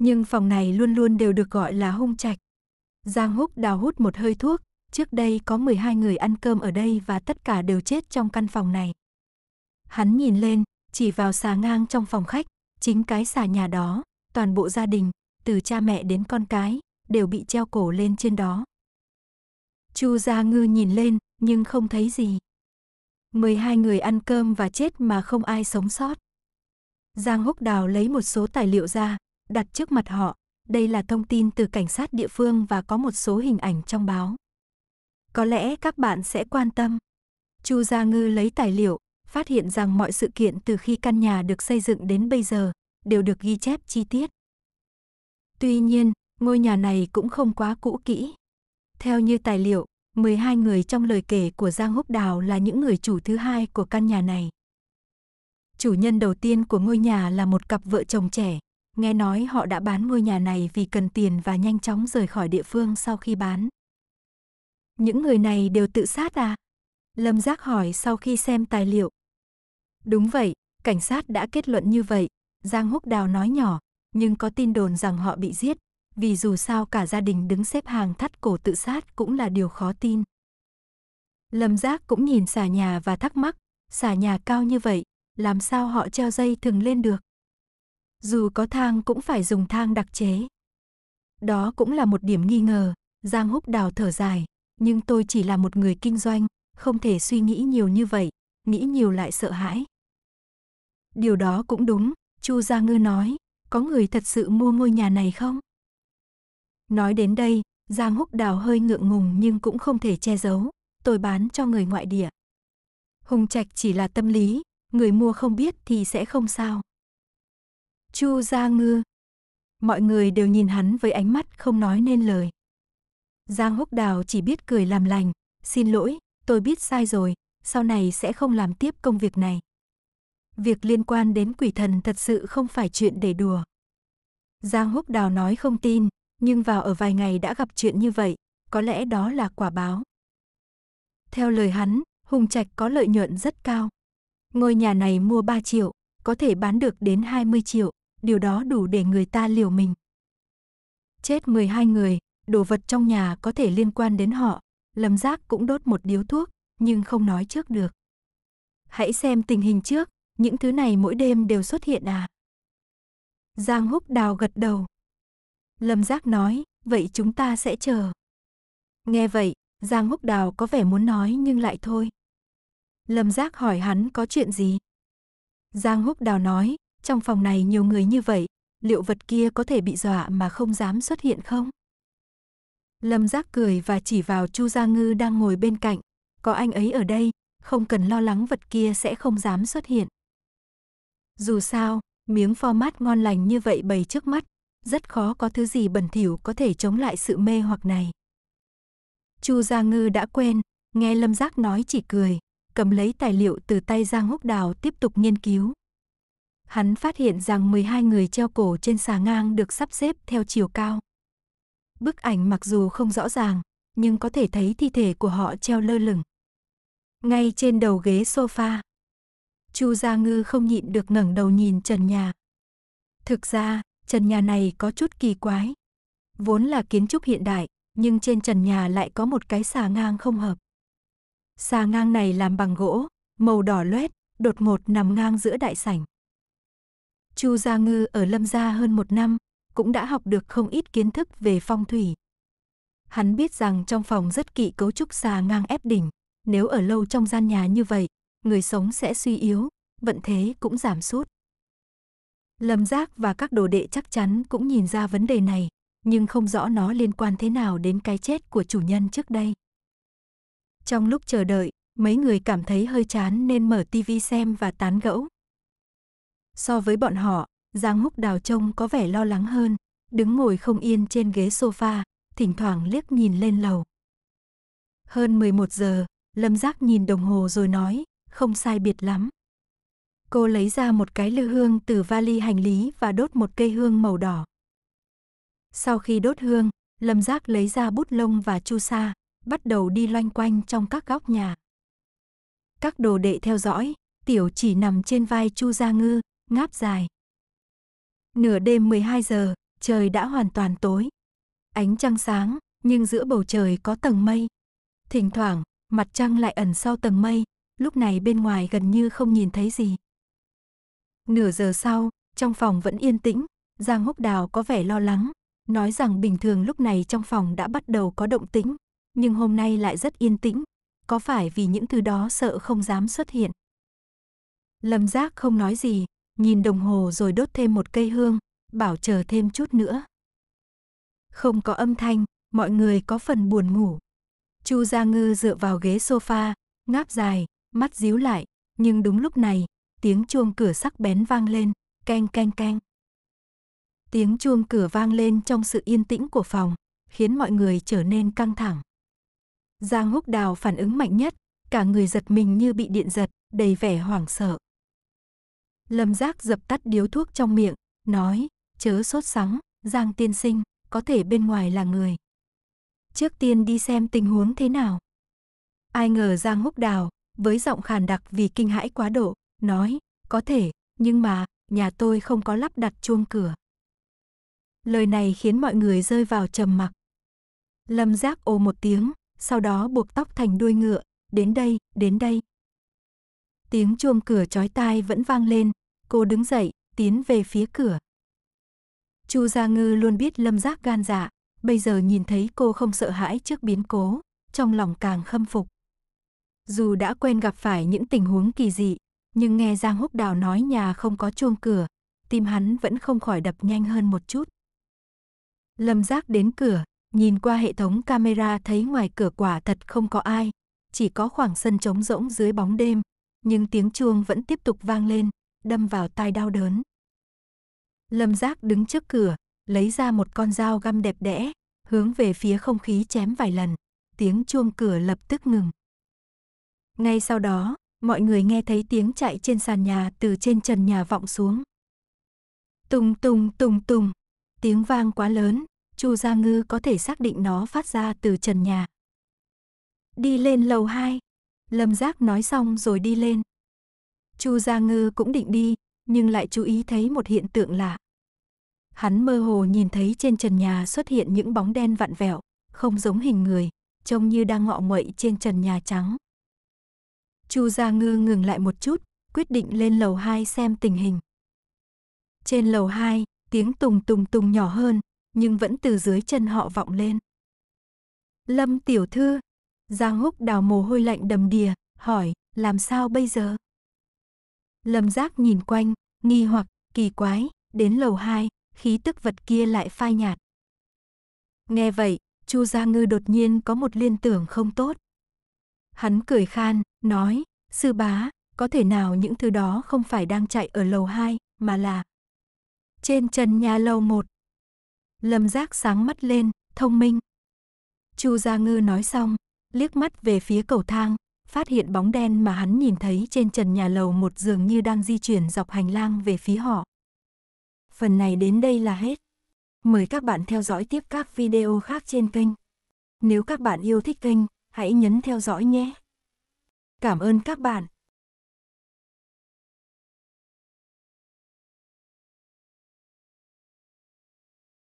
Nhưng phòng này luôn luôn đều được gọi là hung trạch. Giang Húc đào hút một hơi thuốc, trước đây có 12 người ăn cơm ở đây và tất cả đều chết trong căn phòng này. Hắn nhìn lên, chỉ vào xà ngang trong phòng khách, chính cái xà nhà đó, toàn bộ gia đình, từ cha mẹ đến con cái, đều bị treo cổ lên trên đó. Chu Gia Ngư nhìn lên, nhưng không thấy gì. 12 người ăn cơm và chết mà không ai sống sót. Giang Húc Đào lấy một số tài liệu ra, đặt trước mặt họ, đây là thông tin từ cảnh sát địa phương và có một số hình ảnh trong báo. Có lẽ các bạn sẽ quan tâm. Chu Gia Ngư lấy tài liệu, phát hiện rằng mọi sự kiện từ khi căn nhà được xây dựng đến bây giờ đều được ghi chép chi tiết. Tuy nhiên, ngôi nhà này cũng không quá cũ kỹ. Theo như tài liệu, 12 người trong lời kể của Giang Húc Đào là những người chủ thứ hai của căn nhà này. Chủ nhân đầu tiên của ngôi nhà là một cặp vợ chồng trẻ, Nghe nói họ đã bán ngôi nhà này vì cần tiền và nhanh chóng rời khỏi địa phương sau khi bán. Những người này đều tự sát à? Lâm Giác hỏi sau khi xem tài liệu. Đúng vậy, cảnh sát đã kết luận như vậy, Giang Húc Đào nói nhỏ, nhưng có tin đồn rằng họ bị giết, vì dù sao cả gia đình đứng xếp hàng thắt cổ tự sát cũng là điều khó tin. Lâm Giác cũng nhìn xà nhà và thắc mắc, xà nhà cao như vậy, làm sao họ treo dây thừng lên được? dù có thang cũng phải dùng thang đặc chế. Đó cũng là một điểm nghi ngờ, Giang Húc Đào thở dài, nhưng tôi chỉ là một người kinh doanh, không thể suy nghĩ nhiều như vậy, nghĩ nhiều lại sợ hãi. Điều đó cũng đúng, Chu Gia Ngư nói, có người thật sự mua ngôi nhà này không? Nói đến đây, Giang Húc Đào hơi ngượng ngùng nhưng cũng không thể che giấu, tôi bán cho người ngoại địa. Hùng Trạch chỉ là tâm lý, người mua không biết thì sẽ không sao. Chu Gia Ngư. Mọi người đều nhìn hắn với ánh mắt không nói nên lời. Giang Húc Đào chỉ biết cười làm lành, xin lỗi, tôi biết sai rồi, sau này sẽ không làm tiếp công việc này. Việc liên quan đến quỷ thần thật sự không phải chuyện để đùa. Giang Húc Đào nói không tin, nhưng vào ở vài ngày đã gặp chuyện như vậy, có lẽ đó là quả báo. Theo lời hắn, Hùng Trạch có lợi nhuận rất cao. Ngôi nhà này mua 3 triệu, có thể bán được đến 20 triệu, điều đó đủ để người ta liều mình. Chết 12 người, đồ vật trong nhà có thể liên quan đến họ, Lâm Giác cũng đốt một điếu thuốc, nhưng không nói trước được. Hãy xem tình hình trước, những thứ này mỗi đêm đều xuất hiện à? Giang Húc Đào gật đầu. Lâm Giác nói, vậy chúng ta sẽ chờ. Nghe vậy, Giang Húc Đào có vẻ muốn nói nhưng lại thôi. Lâm Giác hỏi hắn có chuyện gì? Giang Húc Đào nói, trong phòng này nhiều người như vậy, liệu vật kia có thể bị dọa mà không dám xuất hiện không? Lâm Giác cười và chỉ vào Chu Gia Ngư đang ngồi bên cạnh, có anh ấy ở đây, không cần lo lắng vật kia sẽ không dám xuất hiện. Dù sao, miếng format ngon lành như vậy bày trước mắt, rất khó có thứ gì bẩn thỉu có thể chống lại sự mê hoặc này. Chu Gia Ngư đã quen, nghe Lâm Giác nói chỉ cười, cầm lấy tài liệu từ tay Giang Húc Đào tiếp tục nghiên cứu. Hắn phát hiện rằng 12 người treo cổ trên xà ngang được sắp xếp theo chiều cao. Bức ảnh mặc dù không rõ ràng, nhưng có thể thấy thi thể của họ treo lơ lửng. Ngay trên đầu ghế sofa, Chu Gia Ngư không nhịn được ngẩng đầu nhìn trần nhà. Thực ra, trần nhà này có chút kỳ quái. Vốn là kiến trúc hiện đại, nhưng trên trần nhà lại có một cái xà ngang không hợp. Xà ngang này làm bằng gỗ, màu đỏ loét, đột ngột nằm ngang giữa đại sảnh. Chu Gia Ngư ở Lâm Gia hơn một năm, cũng đã học được không ít kiến thức về phong thủy. Hắn biết rằng trong phòng rất kỵ cấu trúc xà ngang ép đỉnh, nếu ở lâu trong gian nhà như vậy, người sống sẽ suy yếu, vận thế cũng giảm sút. Lâm Giác và các đồ đệ chắc chắn cũng nhìn ra vấn đề này, nhưng không rõ nó liên quan thế nào đến cái chết của chủ nhân trước đây. Trong lúc chờ đợi, mấy người cảm thấy hơi chán nên mở tivi xem và tán gẫu. So với bọn họ, Giang Húc Đào trông có vẻ lo lắng hơn, đứng ngồi không yên trên ghế sofa, thỉnh thoảng liếc nhìn lên lầu. Hơn 11 giờ, Lâm Giác nhìn đồng hồ rồi nói, không sai biệt lắm. Cô lấy ra một cái lư hương từ vali hành lý và đốt một cây hương màu đỏ. Sau khi đốt hương, Lâm Giác lấy ra bút lông và chu sa, bắt đầu đi loanh quanh trong các góc nhà. Các đồ đệ theo dõi, tiểu chỉ nằm trên vai Chu Gia Ngư, ngáp dài. Nửa đêm 12 giờ, trời đã hoàn toàn tối. Ánh trăng sáng, nhưng giữa bầu trời có tầng mây. Thỉnh thoảng, mặt trăng lại ẩn sau tầng mây, lúc này bên ngoài gần như không nhìn thấy gì. Nửa giờ sau, trong phòng vẫn yên tĩnh, Giang Húc Đào có vẻ lo lắng, nói rằng bình thường lúc này trong phòng đã bắt đầu có động tĩnh, nhưng hôm nay lại rất yên tĩnh, có phải vì những thứ đó sợ không dám xuất hiện. Lâm Giác không nói gì, nhìn đồng hồ rồi đốt thêm một cây hương, bảo chờ thêm chút nữa. Không có âm thanh, mọi người có phần buồn ngủ. Chu Gia Ngư dựa vào ghế sofa, ngáp dài, mắt díu lại, nhưng đúng lúc này, tiếng chuông cửa sắc bén vang lên, keng keng keng. Tiếng chuông cửa vang lên trong sự yên tĩnh của phòng, khiến mọi người trở nên căng thẳng. Giang Húc Đào phản ứng mạnh nhất, cả người giật mình như bị điện giật, đầy vẻ hoảng sợ. Lâm Giác dập tắt điếu thuốc trong miệng, nói, chớ sốt sắng, Giang tiên sinh, có thể bên ngoài là người. Trước tiên đi xem tình huống thế nào. Ai ngờ Giang húc đào, với giọng khàn đặc vì kinh hãi quá độ, nói, có thể, nhưng mà, nhà tôi không có lắp đặt chuông cửa. Lời này khiến mọi người rơi vào trầm mặc. Lâm Giác ồ một tiếng, sau đó buộc tóc thành đuôi ngựa, đến đây, đến đây. Tiếng chuông cửa chói tai vẫn vang lên, Cô đứng dậy, tiến về phía cửa. Chu Gia Ngư luôn biết Lâm Giác gan dạ, bây giờ nhìn thấy cô không sợ hãi trước biến cố, trong lòng càng khâm phục. Dù đã quen gặp phải những tình huống kỳ dị, nhưng nghe Giang Húc Đào nói nhà không có chuông cửa, tim hắn vẫn không khỏi đập nhanh hơn một chút. Lâm Giác đến cửa, nhìn qua hệ thống camera thấy ngoài cửa quả thật không có ai, chỉ có khoảng sân trống rỗng dưới bóng đêm, nhưng tiếng chuông vẫn tiếp tục vang lên, đâm vào tai đau đớn. Lâm Giác đứng trước cửa, lấy ra một con dao găm đẹp đẽ, hướng về phía không khí chém vài lần, tiếng chuông cửa lập tức ngừng. Ngay sau đó, mọi người nghe thấy tiếng chạy trên sàn nhà từ trên trần nhà vọng xuống. Tùng tùng tùng tùng, tiếng vang quá lớn, Chu Gia Ngư có thể xác định nó phát ra từ trần nhà. Đi lên lầu 2, Lâm Giác nói xong rồi đi lên. Chu Gia Ngư cũng định đi, nhưng lại chú ý thấy một hiện tượng lạ. Hắn mơ hồ nhìn thấy trên trần nhà xuất hiện những bóng đen vặn vẹo, không giống hình người, trông như đang ngọ nguậy trên trần nhà trắng. Chu Gia Ngư ngừng lại một chút, quyết định lên lầu 2 xem tình hình. Trên lầu 2, tiếng tùng tùng tùng nhỏ hơn, nhưng vẫn từ dưới chân họ vọng lên. Lâm tiểu thư, Giang Húc đào mồ hôi lạnh đầm đìa, hỏi, làm sao bây giờ? Lâm Giác nhìn quanh, nghi hoặc, kỳ quái, đến lầu 2, khí tức vật kia lại phai nhạt. Nghe vậy, Chu Gia Ngư đột nhiên có một liên tưởng không tốt. Hắn cười khan, nói, sư bá, có thể nào những thứ đó không phải đang chạy ở lầu 2, mà là trên trần nhà lầu 1. Lâm Giác sáng mắt lên, thông minh. Chu Gia Ngư nói xong, liếc mắt về phía cầu thang, phát hiện bóng đen mà hắn nhìn thấy trên trần nhà lầu một dường như đang di chuyển dọc hành lang về phía họ. Phần này đến đây là hết. Mời các bạn theo dõi tiếp các video khác trên kênh. Nếu các bạn yêu thích kênh, hãy nhấn theo dõi nhé. Cảm ơn các bạn.